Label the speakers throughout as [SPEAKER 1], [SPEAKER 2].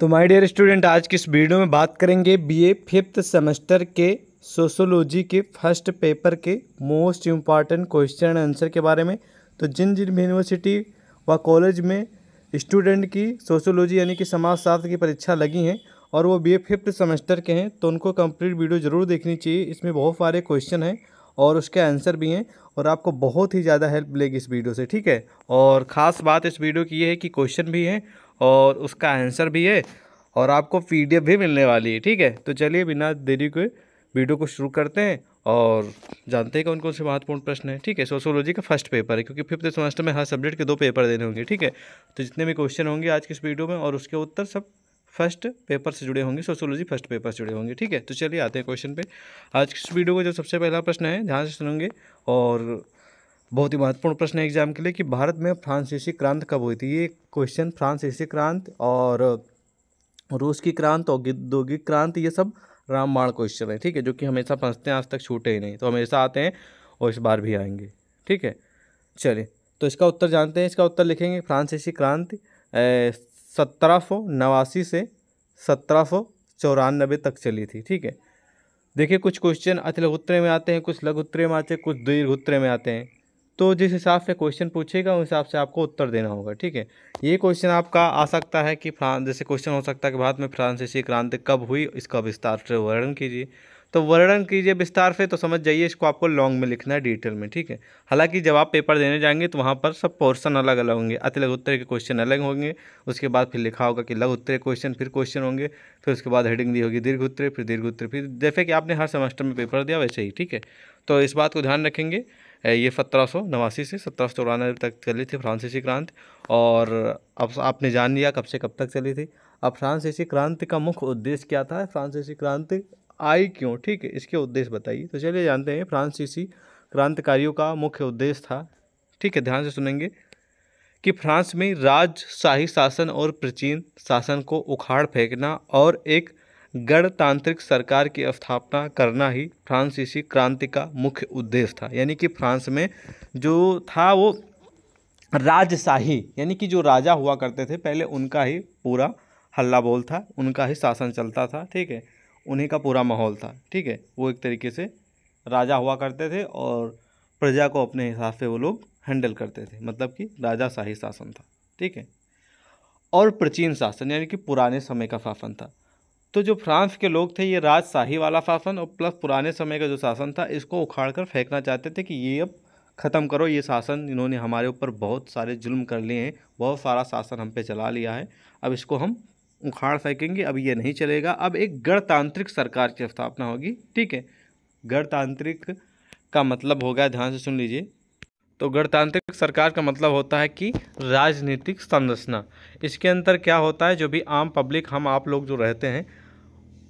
[SPEAKER 1] तो my dear student आज की इस वीडियो में बात करेंगे बीए फिफ्थ सेमेस्टर के सोशोलॉजी के फर्स्ट पेपर के मोस्ट इम्पॉर्टेंट क्वेश्चन आंसर के बारे में तो जिन जिन यूनिवर्सिटी व कॉलेज में स्टूडेंट की सोशोलॉजी यानी कि समाजशास्त्र की परीक्षा लगी हैं और वो बी ए फिफ्थ सेमेस्टर के हैं तो उनको कम्प्लीट वीडियो ज़रूर देखनी चाहिए इसमें बहुत सारे क्वेश्चन हैं और उसके आंसर भी हैं और आपको बहुत ही ज़्यादा हेल्प मिलेगी इस वीडियो से ठीक है और ख़ास बात इस वीडियो की ये है कि क्वेश्चन भी हैं और उसका आंसर भी है और आपको पी भी मिलने वाली है ठीक है तो चलिए बिना देरी के वीडियो को शुरू करते हैं और जानते हैं कौन कौन से महत्वपूर्ण प्रश्न है ठीक है सोशोलॉजी का फर्स्ट पेपर है क्योंकि फिफ्थ सेमेस्टर में हर सब्जेक्ट के दो पेपर देने होंगे ठीक है तो जितने भी क्वेश्चन होंगे आज के इस वीडियो में और उसके उत्तर सब फर्स्ट पेपर से जुड़े होंगे सोशोलॉजी फर्स्ट पेपर से जुड़े होंगे ठीक है तो चलिए आते हैं क्वेश्चन पे आज इस वीडियो का जो सबसे पहला प्रश्न है ध्यान से सुनेंगे और बहुत ही महत्वपूर्ण प्रश्न है एग्जाम के लिए कि भारत में फ्रांसीसी क्रांत कब हुई थी ये क्वेश्चन फ्रांसीसी क्रांत और रूस की क्रांत औद्योगिक क्रांति ये सब रामबाण क्वेश्चन है ठीक है जो कि हमेशा फंसते हैं आज तक छूटे ही नहीं तो हमेशा आते हैं और इस बार भी आएंगे ठीक है चलिए तो इसका उत्तर जानते हैं इसका उत्तर लिखेंगे फ्रांसीसी क्रांति सत्रह सौ नवासी से सत्रह सौ चौरानबे तक चली थी ठीक है देखिए कुछ क्वेश्चन अतिलघुत्तरे में आते हैं कुछ लघुत्तरे में आते हैं कुछ दीर्घ उत्तरे में आते हैं तो जिस हिसाब से क्वेश्चन पूछेगा उस हिसाब से आपको उत्तर देना होगा ठीक है ये क्वेश्चन आपका आ सकता है कि फ्रांस जैसे क्वेश्चन हो सकता है कि भारत में फ्रांसीसी क्रांति कब हुई इसका विस्तार से वर्णन कीजिए तो वर्णन कीजिए विस्तार से तो समझ जाइए इसको आपको लॉन्ग में लिखना है डिटेल में ठीक है हालांकि जब आप पेपर देने जाएंगे तो वहाँ पर सब पोर्सन अलग अलग होंगे अति लघु उत्तर के क्वेश्चन अलग होंगे उसके बाद फिर लिखा होगा कि लघु उत्तर क्वेश्चन फिर क्वेश्चन होंगे फिर उसके बाद हेडिंग दी होगी दीर्घ उत्तर फिर दीर्घ उत्तर फिर जैसे कि आपने हर सेमेस्टर में पेपर दिया वैसे ही ठीक है तो इस बात को ध्यान रखेंगे ये सत्रह सौ नवासी से सत्रह सौ चौरानवे तक चली थी फ्रांसीसी क्रांति और अब आपने जान लिया कब से कब तक चली थी अब फ्रांसीसी क्रांति का मुख्य उद्देश्य क्या था फ्रांसीसी क्रांति आई क्यों ठीक है इसके उद्देश्य बताइए तो चलिए जानते हैं फ्रांसीसी क्रांतिकारियों का मुख्य उद्देश्य था ठीक है ध्यान से सुनेंगे कि फ्रांस में राजशाही शासन और प्राचीन शासन को उखाड़ फेंकना और एक गणतांत्रिक सरकार की स्थापना करना ही फ्रांसीसी क्रांति का मुख्य उद्देश्य था यानी कि फ्रांस में जो था वो राजशाही यानी कि जो राजा हुआ करते थे पहले उनका ही पूरा हल्ला बोल था उनका ही शासन चलता था ठीक है उन्हीं का पूरा माहौल था ठीक है वो एक तरीके से राजा हुआ करते थे और प्रजा को अपने हिसाब से वो लोग हैंडल करते थे मतलब कि राजाशाही शासन था ठीक है और प्राचीन शासन यानी कि पुराने समय का शासन था तो जो फ्रांस के लोग थे ये राजशाही वाला शासन और प्लस पुराने समय का जो शासन था इसको उखाड़ कर फेंकना चाहते थे कि ये अब ख़त्म करो ये शासन इन्होंने हमारे ऊपर बहुत सारे जुल्म कर लिए हैं बहुत सारा शासन हम पे चला लिया है अब इसको हम उखाड़ फेंकेंगे अब ये नहीं चलेगा अब एक गणतांत्रिक सरकार की स्थापना होगी ठीक है गणतांत्रिक का मतलब होगा ध्यान से सुन लीजिए तो गणतांत्रिक सरकार का मतलब होता है कि राजनीतिक संरचना इसके अंदर क्या होता है जो भी आम पब्लिक हम आप लोग जो रहते हैं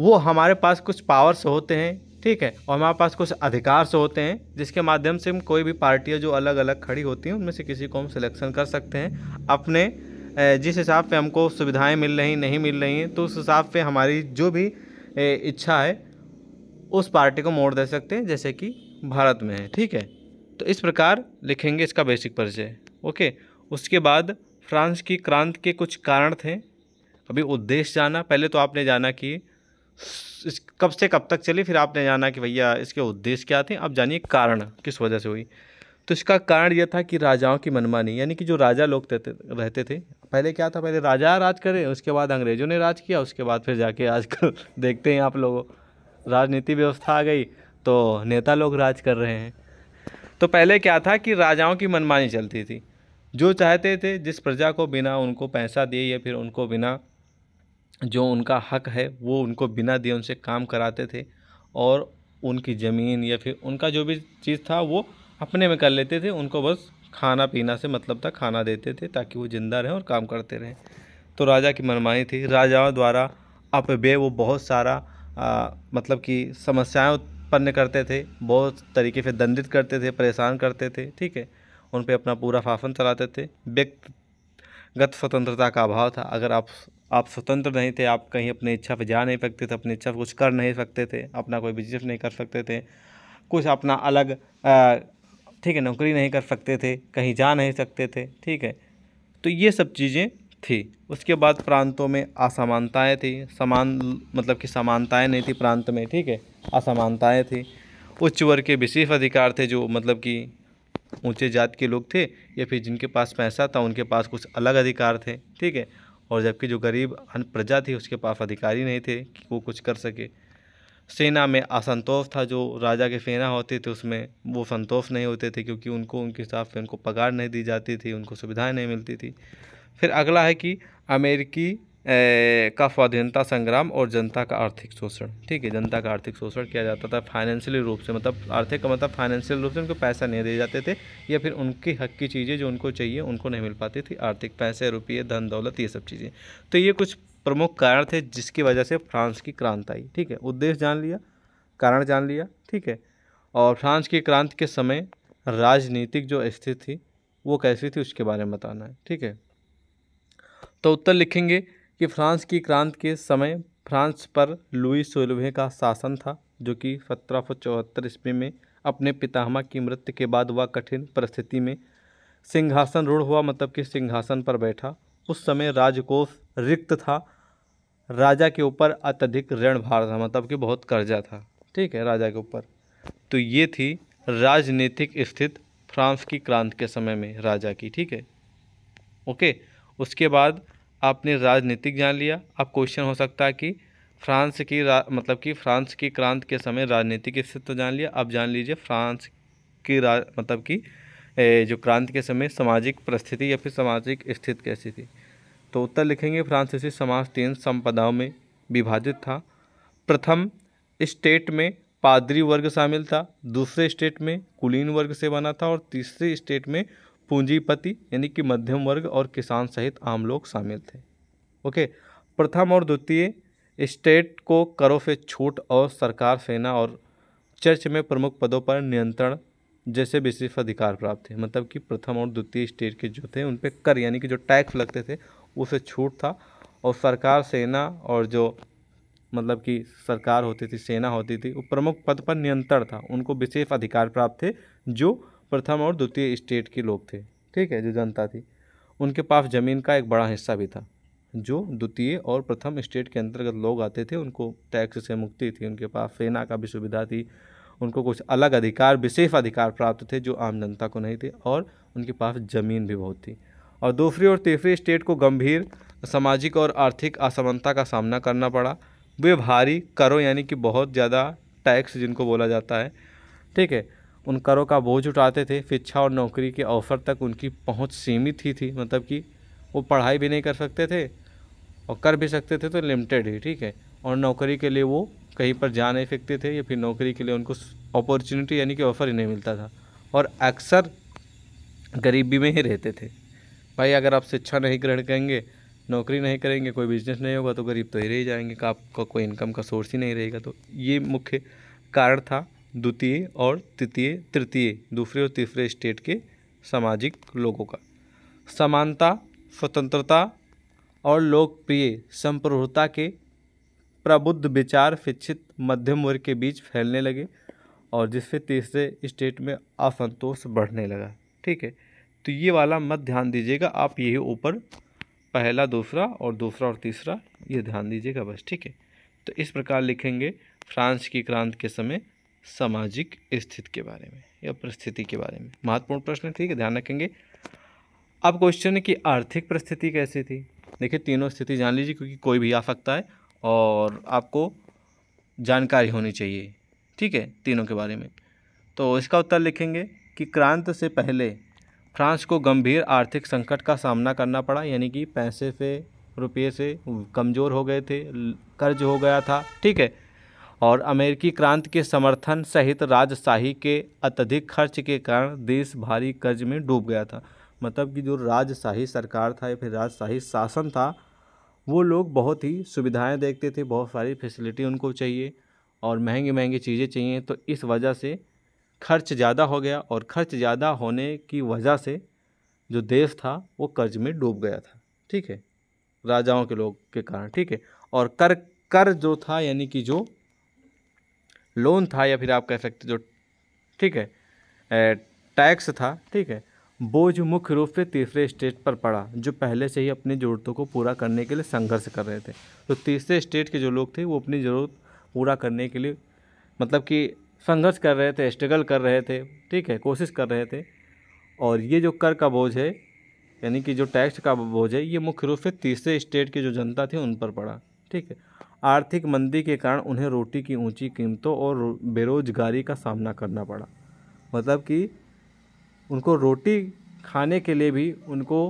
[SPEAKER 1] वो हमारे पास कुछ पावर्स होते हैं ठीक है और हमारे पास कुछ अधिकार से होते हैं जिसके माध्यम से हम कोई भी पार्टियाँ जो अलग अलग खड़ी होती हैं उनमें से किसी को हम सिलेक्शन कर सकते हैं अपने जिस हिसाब से हमको सुविधाएं मिल रही नहीं मिल रही हैं तो उस हिसाब से हमारी जो भी इच्छा है उस पार्टी को मोड़ दे सकते हैं जैसे कि भारत में है ठीक है तो इस प्रकार लिखेंगे इसका बेसिक परिचय ओके उसके बाद फ्रांस की क्रांति के कुछ कारण थे अभी उद्देश्य जाना पहले तो आपने जाना कि कब से कब तक चली फिर आपने जाना कि भैया इसके उद्देश्य क्या थे आप जानिए कारण किस वजह से हुई तो इसका कारण यह था कि राजाओं की मनमानी यानी कि जो राजा लोग रहते थे पहले क्या था पहले राजा राज करे उसके बाद अंग्रेज़ों ने राज किया उसके बाद फिर जाके आजकल देखते हैं आप लोगों राजनीति व्यवस्था आ गई तो नेता लोग राज कर रहे हैं तो पहले क्या था कि राजाओं की मनमानी चलती थी जो चाहते थे जिस प्रजा को बिना उनको पैसा दिए या फिर उनको बिना जो उनका हक है वो उनको बिना दिए उनसे काम कराते थे और उनकी ज़मीन या फिर उनका जो भी चीज़ था वो अपने में कर लेते थे उनको बस खाना पीना से मतलब था खाना देते थे ताकि वो ज़िंदा रहें और काम करते रहें तो राजा की मनमानी थी राजाओं द्वारा अपव्यय वो बहुत सारा आ, मतलब कि समस्याएं उत्पन्न करते थे बहुत तरीके से दंडित करते थे परेशान करते थे ठीक है उन पर अपना पूरा फाफन चलाते थे व्यक्तिगत स्वतंत्रता का अभाव था अगर आप आप स्वतंत्र नहीं थे आप कहीं अपनी इच्छा पर जा नहीं सकते थे अपनी इच्छा पर कुछ कर नहीं सकते थे अपना कोई बिजनेस नहीं कर सकते थे कुछ अपना अलग ठीक है नौकरी नहीं कर सकते थे कहीं जा नहीं सकते थे ठीक है तो ये सब चीज़ें थी उसके बाद प्रांतों में असमानताएं थी समान मतलब कि समानताएं नहीं थी प्रांत में ठीक है असमानताएं थी उच्च वर्ग के विशेष अधिकार थे जो मतलब कि ऊंचे जात के लोग थे या फिर जिनके पास पैसा था उनके पास कुछ अलग अधिकार थे ठीक है और जबकि जो गरीब प्रजा थी उसके पास अधिकारी नहीं थे कि वो कुछ कर सके सेना में असंतोष था जो राजा के सेना होते थे उसमें वो संतोष नहीं होते थे क्योंकि उनको उनके हिसाब से उनको पगार नहीं दी जाती थी उनको सुविधाएं नहीं मिलती थी फिर अगला है कि अमेरिकी का स्वाधीनता संग्राम और जनता का आर्थिक शोषण ठीक है जनता का आर्थिक शोषण किया जाता था फाइनेंशियली रूप से मतलब आर्थिक का मतलब फाइनेंशियल रूप से उनको पैसा नहीं दिए जाते थे या फिर उनके हक की चीज़ें जो उनको चाहिए उनको नहीं मिल पाती थी आर्थिक पैसे रुपये धन दौलत ये सब चीज़ें तो ये कुछ प्रमुख कारण थे जिसकी वजह से फ्रांस की क्रांति आई ठीक है उद्देश्य जान लिया कारण जान लिया ठीक है और फ्रांस की क्रांति के समय राजनीतिक जो स्थिति थी वो कैसी थी उसके बारे में बताना है ठीक है तो उत्तर लिखेंगे कि फ्रांस की क्रांति के समय फ्रांस पर लुई सोलहवें का शासन था जो कि सत्रह सौ चौहत्तर ईस्वी में अपने पितामह की मृत्यु के बाद वह कठिन परिस्थिति में सिंहासन रूढ़ हुआ मतलब कि सिंहासन पर बैठा उस समय राजकोष रिक्त था राजा के ऊपर अत्यधिक ऋण भार था मतलब कि बहुत कर्जा था ठीक है राजा के ऊपर तो ये थी राजनीतिक स्थिति फ्रांस की क्रांति के समय में राजा की ठीक है ओके उसके बाद आपने राजनीतिक जान लिया अब क्वेश्चन हो सकता है कि फ्रांस की मतलब कि फ्रांस की क्रांति के समय राजनीतिक स्थिति जान लिया अब जान लीजिए फ्रांस की रा मतलब कि जो क्रांति के समय सामाजिक परिस्थिति या फिर सामाजिक स्थिति कैसी थी तो उत्तर लिखेंगे फ्रांसीसी समाज तीन संपदाओं में विभाजित था प्रथम स्टेट में पादरी वर्ग शामिल था दूसरे स्टेट में कुलीन वर्ग से बना था और तीसरे स्टेट में पूंजीपति यानी कि मध्यम वर्ग और किसान सहित आम लोग शामिल थे ओके प्रथम और द्वितीय स्टेट को करों से छूट और सरकार सेना और चर्च में प्रमुख पदों पर नियंत्रण जैसे विशेष अधिकार प्राप्त थे मतलब कि प्रथम और द्वितीय स्टेट के जो थे उन पर कर यानी कि जो टैक्स लगते थे उसे छूट था और सरकार सेना और जो मतलब कि सरकार होती थी सेना होती थी वो प्रमुख पद पर नियंत्रण था उनको विशेष अधिकार प्राप्त थे जो प्रथम और द्वितीय स्टेट के लोग थे ठीक है जो जनता थी उनके पास ज़मीन का एक बड़ा हिस्सा भी था जो द्वितीय और प्रथम स्टेट के अंतर्गत लोग आते थे उनको टैक्स से मुक्ति थी उनके पास सेना का भी सुविधा थी उनको कुछ अलग अधिकार विशेष अधिकार प्राप्त थे जो आम जनता को नहीं थे और उनके पास ज़मीन भी बहुत थी और दूसरी और तीसरी स्टेट को गंभीर सामाजिक और आर्थिक असमानता का सामना करना पड़ा वे भारी करों यानी कि बहुत ज़्यादा टैक्स जिनको बोला जाता है ठीक है उन करों का बोझ उठाते थे शिक्षा और नौकरी के अवसर तक उनकी पहुंच सीमित ही थी मतलब कि वो पढ़ाई भी नहीं कर सकते थे और कर भी सकते थे तो लिमिटेड ही ठीक है और नौकरी के लिए वो कहीं पर जा नहीं सकते थे या फिर नौकरी के लिए उनको अपॉर्चुनिटी यानी कि ऑफ़र ही नहीं मिलता था और अक्सर गरीबी में ही रहते थे भाई अगर आप शिक्षा नहीं ग्रहण करेंगे नौकरी नहीं करेंगे कोई बिजनेस नहीं होगा तो गरीब तो ही रह जाएंगे आपका कोई इनकम का सोर्स ही नहीं रहेगा तो ये मुख्य कारण था द्वितीय और तृतीय तृतीय दूसरे और तीसरे स्टेट के सामाजिक लोगों का समानता स्वतंत्रता और लोकप्रिय संप्रभुता के प्रबुद्ध विचार शिक्षित मध्यम वर्ग के बीच फैलने लगे और जिससे तीसरे स्टेट में असंतोष बढ़ने लगा ठीक है तो ये वाला मत ध्यान दीजिएगा आप यही ऊपर पहला दूसरा और दूसरा और तीसरा ये ध्यान दीजिएगा बस ठीक है तो इस प्रकार लिखेंगे फ्रांस की क्रांति के समय सामाजिक स्थिति के बारे में या परिस्थिति के बारे में महत्वपूर्ण प्रश्न ठीक है ध्यान रखेंगे अब क्वेश्चन है कि आर्थिक परिस्थिति कैसी थी देखिए तीनों स्थिति जान लीजिए क्योंकि कोई भी आ सकता है और आपको जानकारी होनी चाहिए ठीक है तीनों के बारे में तो इसका उत्तर लिखेंगे कि क्रांत से पहले फ्रांस को गंभीर आर्थिक संकट का सामना करना पड़ा यानी कि पैसे से रुपये से कमज़ोर हो गए थे कर्ज हो गया था ठीक है और अमेरिकी क्रांति के समर्थन सहित राजशाही के अत्यधिक खर्च के कारण देश भारी कर्ज में डूब गया था मतलब कि जो राजशाही सरकार था या फिर राजशाही शासन था वो लोग बहुत ही सुविधाएं देखते थे बहुत सारी फैसिलिटी उनको चाहिए और महंगी महंगी चीज़ें चाहिए तो इस वजह से खर्च ज़्यादा हो गया और खर्च ज़्यादा होने की वजह से जो देश था वो कर्ज में डूब गया था ठीक है राजाओं के लोग के कारण ठीक है और कर कर जो था यानी कि जो लोन था या फिर आप कह सकते जो ठीक है टैक्स था ठीक है बोझ मुख्य रूप से तीसरे स्टेट पर पड़ा जो पहले से ही अपनी ज़रूरतों को पूरा करने के लिए संघर्ष कर रहे थे तो तीसरे स्टेट के जो लोग थे वो अपनी ज़रूरत पूरा करने के लिए मतलब कि संघर्ष कर रहे थे स्ट्रगल कर रहे थे ठीक है कोशिश कर रहे थे और ये जो कर का बोझ है यानी कि जो टैक्स का बोझ है ये मुख्य रूप से तीसरे स्टेट की जो जनता थी उन पर पड़ा ठीक है आर्थिक मंदी के कारण उन्हें रोटी की ऊंची कीमतों और बेरोजगारी का सामना करना पड़ा मतलब कि उनको रोटी खाने के लिए भी उनको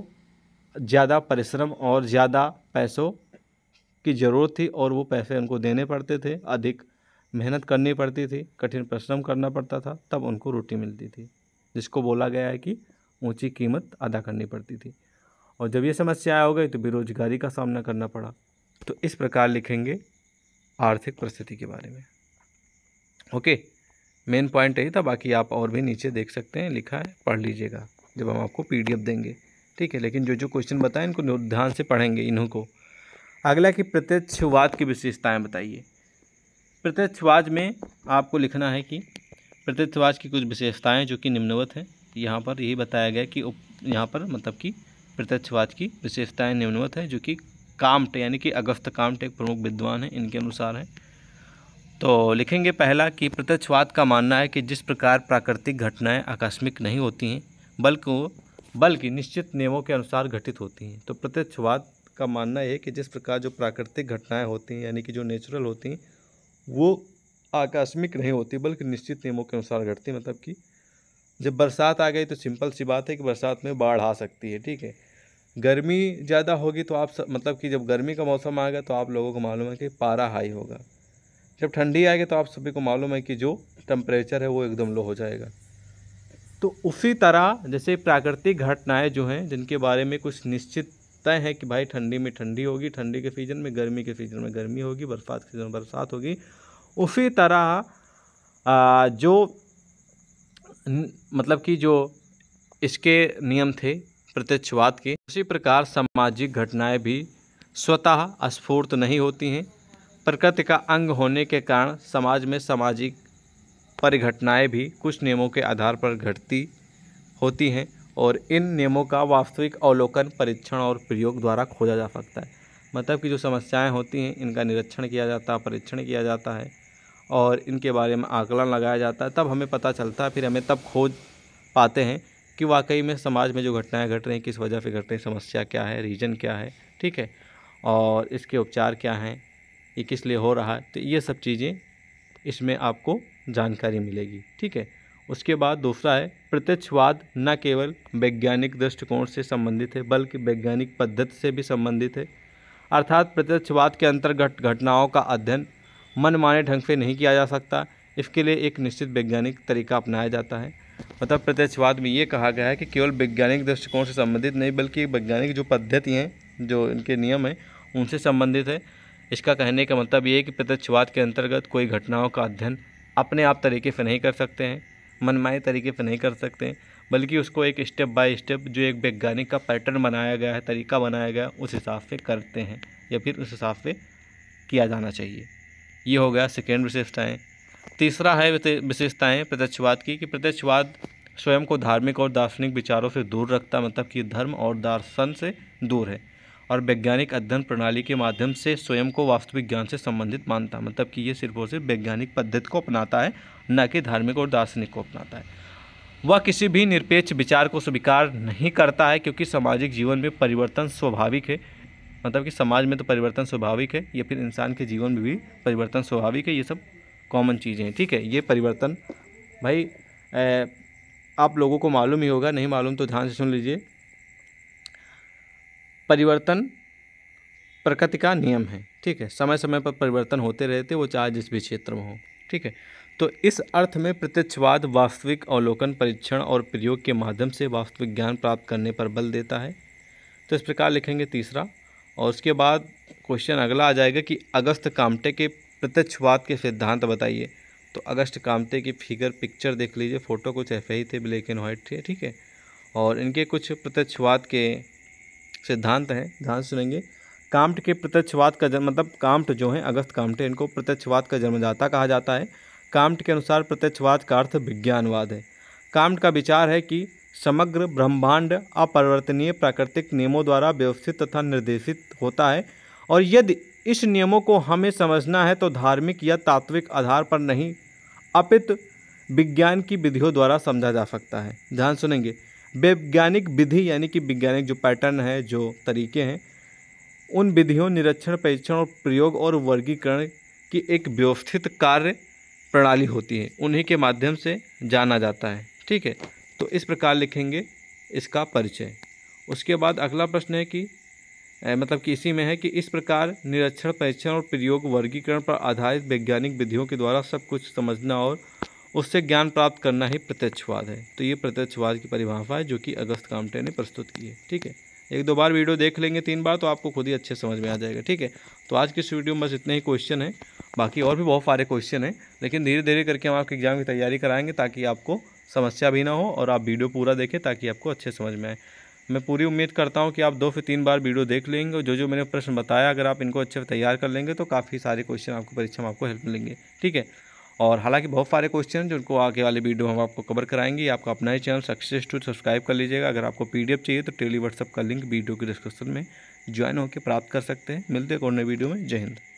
[SPEAKER 1] ज़्यादा परिश्रम और ज़्यादा पैसों की ज़रूरत थी और वो पैसे उनको देने पड़ते थे अधिक मेहनत करनी पड़ती थी कठिन परिश्रम करना पड़ता था तब उनको रोटी मिलती थी जिसको बोला गया है कि ऊंची कीमत अदा करनी पड़ती थी और जब ये समस्या हो गई तो बेरोजगारी का सामना करना पड़ा तो इस प्रकार लिखेंगे आर्थिक परिस्थिति के बारे में ओके मेन पॉइंट यही था बाकी आप और भी नीचे देख सकते हैं लिखा है पढ़ लीजिएगा जब हम आपको पीडीएफ देंगे ठीक है लेकिन जो जो क्वेश्चन बताएं इनको ध्यान से पढ़ेंगे इन्हों को अगला कि प्रत्यक्षवाद की विशेषताएं बताइए प्रत्यक्षवाद में आपको लिखना है कि प्रत्यक्षवाद की कुछ विशेषताएं जो कि निम्नवत हैं यहाँ पर यही बताया गया कि यहाँ पर मतलब कि प्रत्यक्षवाद की विशेषताएं निम्नवत है जो कि कामट यानी कि अगस्त कामट एक प्रमुख विद्वान है इनके अनुसार है तो लिखेंगे पहला कि प्रत्यक्षवाद का मानना है कि जिस प्रकार प्राकृतिक घटनाएं आकस्मिक नहीं होती हैं बल्कि बल्कि निश्चित नियमों के अनुसार घटित होती हैं तो प्रत्यक्षवाद का मानना है कि जिस प्रकार जो प्राकृतिक घटनाएँ होती हैं यानी कि जो नेचुरल होती हैं वो आकस्मिक नहीं होती बल्कि निश्चित नियमों के अनुसार घटती मतलब कि जब बरसात आ गई तो सिंपल सी बात है कि बरसात में बाढ़ आ सकती है ठीक है गर्मी ज़्यादा होगी तो आप स, मतलब कि जब गर्मी का मौसम आएगा तो आप लोगों को मालूम है कि पारा हाई होगा जब ठंडी आएगी तो आप सभी को मालूम है कि जो टम्परेचर है वो एकदम लो हो जाएगा तो उसी तरह जैसे प्राकृतिक घटनाएं जो हैं जिनके बारे में कुछ निश्चित तय है कि भाई ठंडी में ठंडी होगी ठंडी के सीज़न में गर्मी के सीज़न में गर्मी होगी बरसात के सीज़न में बरसात होगी उसी तरह आ, जो न, मतलब कि जो इसके नियम थे प्रत्यक्षवाद के उसी प्रकार सामाजिक घटनाएं भी स्वतः स्फूर्त नहीं होती हैं प्रकृति का अंग होने के कारण समाज में सामाजिक परिघटनाएं भी कुछ नियमों के आधार पर घटती होती हैं और इन नियमों का वास्तविक अवलोकन परीक्षण और प्रयोग द्वारा खोजा जा सकता है मतलब कि जो समस्याएं होती हैं इनका निरीक्षण किया जाता है परीक्षण किया जाता है और इनके बारे में आकलन लगाया जाता है तब हमें पता चलता है फिर हमें तब खोज पाते हैं कि वाकई में समाज में जो घटनाएं घट रही हैं किस वजह से घट रही हैं समस्या क्या है रीज़न क्या है ठीक है और इसके उपचार क्या हैं ये किस लिए हो रहा है तो ये सब चीज़ें इसमें आपको जानकारी मिलेगी ठीक है उसके बाद दूसरा है प्रत्यक्षवाद न केवल वैज्ञानिक दृष्टिकोण से संबंधित है बल्कि वैज्ञानिक पद्धति से भी संबंधित है अर्थात प्रत्यक्षवाद के अंतर्गत घटनाओं का अध्ययन मनमाने ढंग से नहीं किया जा सकता इसके लिए एक निश्चित वैज्ञानिक तरीका अपनाया जाता है मतलब प्रत्यक्षवाद में ये कहा गया है कि केवल वैज्ञानिक दृष्टिकोण से संबंधित नहीं बल्कि वैज्ञानिक जो पद्धति हैं जो इनके नियम हैं उनसे संबंधित है इसका कहने का मतलब ये है कि प्रत्यक्षवाद के अंतर्गत कोई घटनाओं का अध्ययन अपने आप तरीके से नहीं कर सकते हैं मनमाए तरीके से नहीं कर सकते हैं बल्कि उसको एक स्टेप बाय स्टेप जो एक वैज्ञानिक का पैटर्न बनाया गया है तरीका बनाया गया उस हिसाब से करते हैं या फिर उस हिसाब से किया जाना चाहिए ये हो गया सेकेंड विशेषताएँ तीसरा है विशेषताएं प्रत्यक्षवाद की कि प्रत्यक्षवाद स्वयं को धार्मिक और दार्शनिक विचारों से दूर रखता मतलब कि धर्म और दार्शन से दूर है और वैज्ञानिक अध्ययन प्रणाली के माध्यम से स्वयं को वास्तविक ज्ञान से संबंधित मानता मतलब कि ये सिर्फ और सिर्फ वैज्ञानिक पद्धति को अपनाता है न कि धार्मिक और दार्शनिक को अपनाता है वह किसी भी निरपेक्ष विचार को स्वीकार नहीं करता है क्योंकि सामाजिक जीवन में परिवर्तन स्वाभाविक है मतलब कि समाज में तो परिवर्तन स्वाभाविक है या फिर इंसान के जीवन में भी परिवर्तन स्वाभाविक है ये सब कॉमन चीज़ें हैं ठीक है ये परिवर्तन भाई ए, आप लोगों को मालूम ही होगा नहीं मालूम तो ध्यान से सुन लीजिए परिवर्तन प्रकृति का नियम है ठीक है समय समय पर परिवर्तन होते रहते वो चाहे जिस भी क्षेत्र में हो ठीक है तो इस अर्थ में प्रत्यक्षवाद वास्तविक अवलोकन परीक्षण और प्रयोग के माध्यम से वास्तविक ज्ञान प्राप्त करने पर बल देता है तो इस प्रकार लिखेंगे तीसरा और उसके बाद क्वेश्चन अगला आ जाएगा कि अगस्त कामटे के प्रत्यक्षवाद के सिद्धांत बताइए तो अगस्त कामते की फिगर पिक्चर देख लीजिए फ़ोटो कुछ ऐसे ही थे ब्लैक एंड वाइट थे ठीक है और इनके कुछ प्रत्यक्षवाद के सिद्धांत हैं ध्यान सुनेंगे कामट के प्रत्यक्षवाद का जन्म मतलब काम्ट जो हैं अगस्त कामटे इनको प्रत्यक्षवाद का जन्मदाता कहा जाता है कामट के अनुसार प्रत्यक्षवाद का अर्थ विज्ञानवाद है काम्ट का विचार है कि समग्र ब्रह्मांड अपरिवर्तनीय प्राकृतिक नियमों द्वारा व्यवस्थित तथा निर्देशित होता है और यदि इस नियमों को हमें समझना है तो धार्मिक या तात्विक आधार पर नहीं अपित विज्ञान की विधियों द्वारा समझा जा सकता है ध्यान सुनेंगे वैज्ञानिक विधि यानी कि वैज्ञानिक जो पैटर्न है जो तरीके हैं उन विधियों निरीक्षण परीक्षण और प्रयोग और वर्गीकरण की एक व्यवस्थित कार्य प्रणाली होती है उन्हीं के माध्यम से जाना जाता है ठीक है तो इस प्रकार लिखेंगे इसका परिचय उसके बाद अगला प्रश्न है कि मतलब कि इसी में है कि इस प्रकार निरीक्षण परीक्षण और प्रयोग वर्गीकरण पर आधारित वैज्ञानिक विधियों के द्वारा सब कुछ समझना और उससे ज्ञान प्राप्त करना ही प्रत्यक्षवाद है तो ये प्रत्यक्षवाद की परिभाषा है जो कि अगस्त कामटे ने प्रस्तुत की है ठीक है एक दो बार वीडियो देख लेंगे तीन बार तो आपको खुद ही अच्छे समझ में आ जाएगा ठीक है तो आज की इस वीडियो में बस इतने ही क्वेश्चन हैं बाकी और भी बहुत सारे क्वेश्चन हैं लेकिन धीरे धीरे करके हम आपके एग्जाम की तैयारी कराएंगे ताकि आपको समस्या भी ना हो और आप वीडियो पूरा देखें ताकि आपको अच्छे समझ में आए मैं पूरी उम्मीद करता हूँ कि आप दो से तीन बार वीडियो देख लेंगे और जो जो मैंने प्रश्न बताया अगर आप इनको अच्छे से तैयार कर लेंगे तो काफ़ी सारे क्वेश्चन आपको परीक्षा में आपको हेल्प मिलेंगे ठीक है और हालांकि बहुत सारे क्वेश्चन जो उनको आगे वाले वीडियो हम आपको कवर कराएंगे आपका अपना ही चैनल सक्सेस टू सब्सक्राइब कर लीजिएगा अगर आपको पी चाहिए तो टेली व्हाट्सअप का लिंक वीडियो के डिस्क्रिप्शन में ज्वाइन होकर प्राप्त कर सकते हैं मिलते हैं और नए वीडियो में जय हिंद